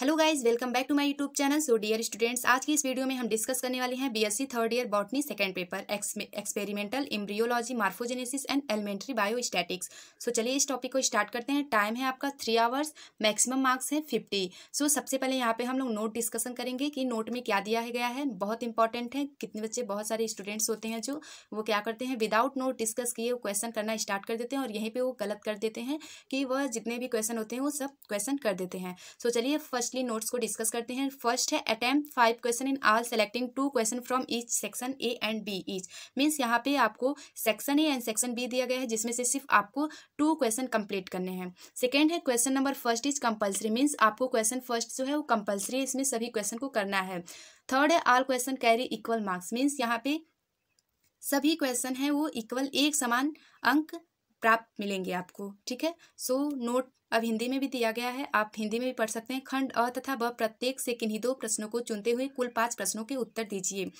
hello guys welcome back to my YouTube channel so dear students आज की इस video में हम डिस्कस करने वाले हैं BSc third year botany second paper experimental embryology morphogenesis and elementary bio statics so चलिए इस टॉपिक को स्टार्ट करते हैं टाइम है आपका थ्री आवर्स मैक्सिमम मार्क्स है फिफ्टी सो so, सबसे पहले यहाँ पे हम लोग नोट डिस्कशन करेंगे कि नोट में क्या दिया है गया है बहुत इंपॉर्टेंट है कितने बच्चे बहुत सारे स्टूडेंट्स होते हैं जो वो क्या करते हैं विदाउट नोट डिस्कस किए वो क्वेश्चन करना स्टार्ट कर देते हैं और यहीं पर वो गलत कर देते हैं कि वह जितने भी क्वेश्चन होते हैं वो सब क्वेश्चन कर देते हैं सो चलिए फर्स्ट फर्स्टली नोट्स को डिस्कस करते हैं फर्स्ट है attempt five question in all selecting two question from each section A and B each means यहाँ पे आपको section A and section B दिया गया है जिसमें से सिर्फ आपको टू क्वेश्चन कंप्लीट करने हैं सेकेंड है question number first is compulsory means आपको क्वेश्चन फर्स्ट जो है वो कंपल्सरी है इसमें सभी क्वेश्चन को करना है थर्ड है all question carry equal marks means यहाँ पे सभी क्वेश्चन है वो इक्वल एक समान अंक प्राप्त मिलेंगे आपको ठीक है सो नोट अब हिंदी में भी दिया गया है आप हिंदी में भी पढ़ सकते हैं खंड अ तथा ब प्रत्येक से किन्हीं दो प्रश्नों को चुनते हुए कुल पाँच प्रश्नों के उत्तर दीजिए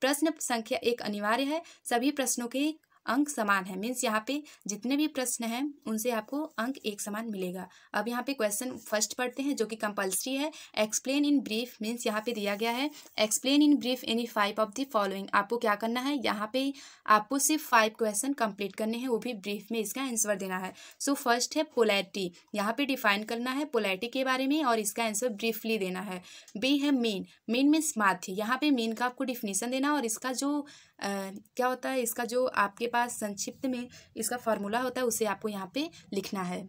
प्रश्न संख्या एक अनिवार्य है सभी प्रश्नों के अंक समान है मीन्स यहाँ पे जितने भी प्रश्न हैं उनसे आपको अंक एक समान मिलेगा अब यहाँ पे क्वेश्चन फर्स्ट पढ़ते हैं जो कि कंपलसरी है एक्सप्लेन इन ब्रीफ मीन्स यहाँ पे दिया गया है explain in brief any five of the following आपको क्या करना है यहाँ पे आपको सिर्फ फाइव क्वेश्चन कंप्लीट करने हैं वो भी ब्रीफ में इसका आंसर देना है सो so, फर्स्ट है पोलैरिटी यहाँ पे डिफाइन करना है पोलैरिटी के बारे में और इसका आंसर ब्रीफली देना है बी है मेन मेन मीन्स माध्य यहाँ पे मेन का आपको डिफिनेशन देना और इसका जो आ, क्या होता है इसका जो आपके पास संक्षिप्त में इसका फॉर्मूला होता है उसे आपको यहाँ पे लिखना है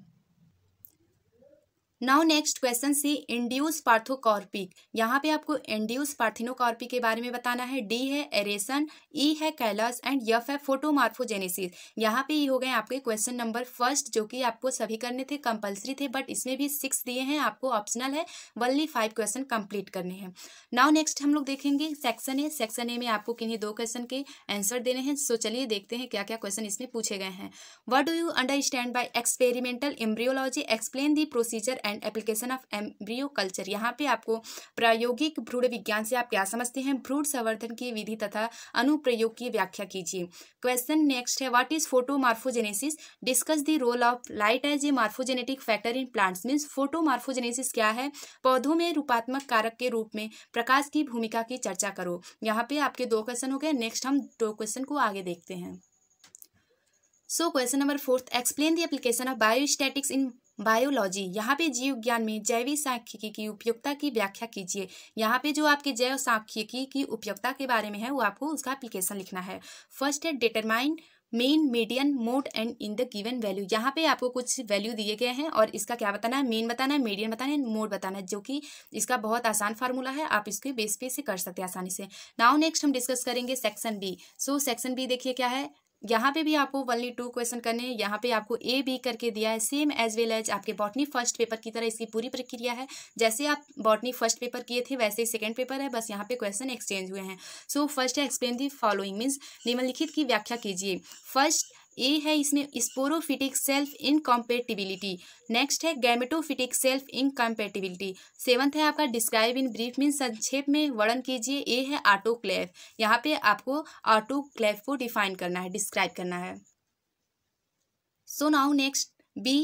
now next question C induce parthenocarpic यहाँ पे आपको इंड्यूस पार्थिनोकॉर्पिक के बारे में बताना है डी है एरेसन ई e है कैलस एंड यफ है फोटोमार्फोजेनेसिस यहाँ पे ये हो गए आपके क्वेश्चन नंबर फर्स्ट जो कि आपको सभी करने थे कंपलसरी थे बट इसमें भी सिक्स दिए हैं आपको ऑप्शनल है वनली फाइव क्वेश्चन कंप्लीट करने हैं नाउ नेक्स्ट हम लोग देखेंगे सेक्शन ए सेक्शन ए में आपको किन्हीं दो क्वेश्चन के आंसर देने हैं सो चलिए देखते हैं क्या क्या क्वेश्चन इसमें पूछे गए हैं what do you understand by experimental embryology explain the procedure and application of embryo culture यहाँ पे आपको प्रायोगिक भ्रूण विज्ञान से आप क्या समझते हैं भ्रूण संवर्धन की विधि तथा अनुप्रयोग की व्याख्या कीजिए क्वेश्चन नेक्स्ट है what is photomorphogenesis discuss the role of light as a morphogenetic factor in plants means photomorphogenesis क्या है पौधों में रूपात्मक कारक के रूप में प्रकाश की भूमिका की चर्चा करो यहाँ पे आपके दो क्वेश्चन हो गए नेक्स्ट हम दो क्वेश्चन को आगे देखते हैं so question number fourth explain the application of biostatics in biology यहाँ पे जीव ज्ञान में जैविक सांख्यिकी की उपयोगिता की व्याख्या कीजिए यहाँ पे जो आपके जैव सांख्यिकी की उपयोगिता के बारे में है वो आपको उसका अप्लीकेशन लिखना है फर्स्ट है determine mean median mode and in the given value यहाँ पे आपको कुछ वैल्यू दिए गए हैं और इसका क्या बताना है मेन बताना है मीडियन बताना है मोड बताना है जो कि इसका बहुत आसान फार्मूला है आप इसके बेस पे से कर सकते हैं आसानी से नाउ नेक्स्ट हम डिस्कस करेंगे section B so section B देखिए क्या है यहाँ पे भी आपको वनली टू क्वेश्चन करने हैं यहाँ पे आपको ए बी करके दिया है सेम एज वेल एज आपके बॉटनी फर्स्ट पेपर की तरह इसकी पूरी प्रक्रिया है जैसे आप बॉटनी फर्स्ट पेपर किए थे वैसे ही सेकेंड पेपर है बस यहाँ पे क्वेश्चन एक्सचेंज हुए हैं सो फर्स्ट है एक्सप्लेन दी फॉलोइंग मीन्स निम्नलिखित की व्याख्या कीजिए फर्स्ट ए है इसमें स्पोरोफिटिक सेल्फ इनकम्पेटिबिलिटी नेक्स्ट है गैमेटोफिटिक सेल्फ इनकम्पेटिबिलिटी सेवन्थ है आपका डिस्क्राइब इन ब्रीफ मीन संक्षेप में वर्णन कीजिए ए है ऑटोक्लेव यहाँ पे आपको ऑटोक्लेव को डिफाइन करना है डिस्क्राइब करना है so now next B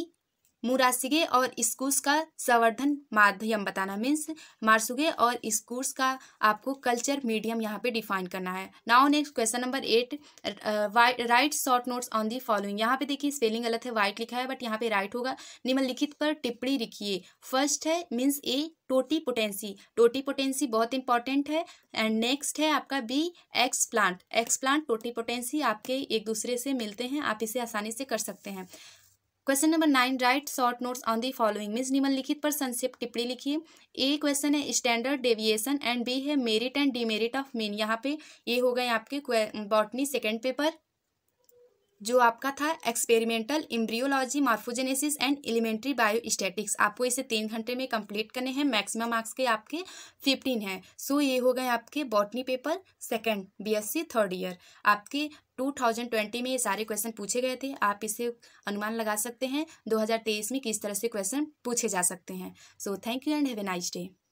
Murashige और स्कूस का संवर्धन माध्यम बताना मीन्स मारसुगे और स्कूस का आपको कल्चर मीडियम यहाँ पे डिफाइन करना है now next question number eight write short notes on the following यहाँ पे देखिए स्पेलिंग गलत है वाइट लिखा है बट यहाँ पे राइट होगा निम्नलिखित पर टिप्पणी लिखिए फर्स्ट है मीन्स ए टोटी पोटेंसी टोटी पोटेंसी बहुत इंपॉर्टेंट है एंड नेक्स्ट है आपका B explant explant totipotency आपके एक दूसरे से मिलते हैं आप इसे आसानी से कर सकते हैं question number nine write short notes on the following means निम्नलिखित पर संक्षिप्त टिप्पणी लिखिए ए क्वेश्चन है स्टैंडर्ड डेविएशन एंड बी है merit and demerit of mean यहाँ पे ये हो गए आपके बॉटनी सेकेंड पेपर जो आपका था experimental embryology morphogenesis and elementary statics आपको इसे तीन घंटे में कंप्लीट करने हैं मैक्सिमम मार्क्स के आपके फिफ्टीन हैं सो ये हो गए आपके botany paper second BSc third year आपके 2020 में ये सारे क्वेश्चन पूछे गए थे आप इसे अनुमान लगा सकते हैं दो में किस तरह से क्वेश्चन पूछे जा सकते हैं so thank you and have a nice day